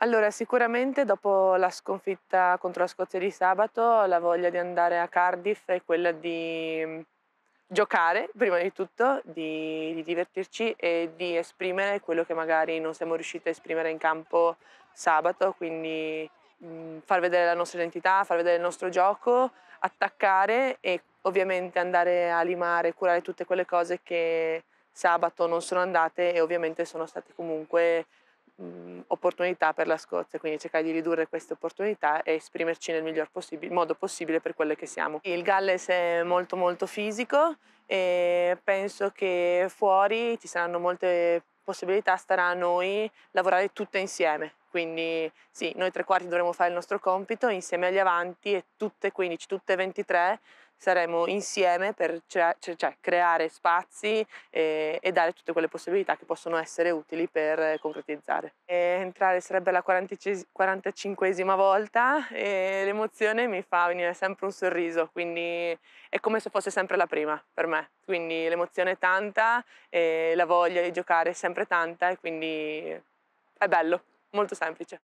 Allora, sicuramente dopo la sconfitta contro la Scozia di sabato, la voglia di andare a Cardiff è quella di mhmm, giocare, prima di tutto, di, di divertirci e di esprimere quello che magari non siamo riusciti a esprimere in campo sabato, quindi mh, mhmm, far vedere la nostra identità, far vedere il nostro gioco, attaccare e ovviamente andare a limare, curare tutte quelle cose che sabato non sono andate e ovviamente sono state comunque mh, mhmm, opportunità per la Scozia, quindi cercare di ridurre queste opportunità e esprimerci nel miglior possib- modo possibile per quelle che siamo. Il Galles è molto molto fisico e penso che fuori ci saranno molte possibilità, starà a noi lavorare tutte insieme. Quindi sì, noi tre quarti dovremo fare il nostro compito insieme agli avanti e tutte 15, tutte 23 saremo insieme per cioè, cioè, creare spazi e, eh, e, dare tutte quelle possibilità che possono essere utili per concretizzare. E entrare sarebbe la 45esima volta e l'emozione mi fa venire sempre un sorriso, quindi è come se fosse sempre la prima per me. Quindi l'emozione è tanta, e la voglia di giocare è sempre tanta e quindi è bello, molto semplice.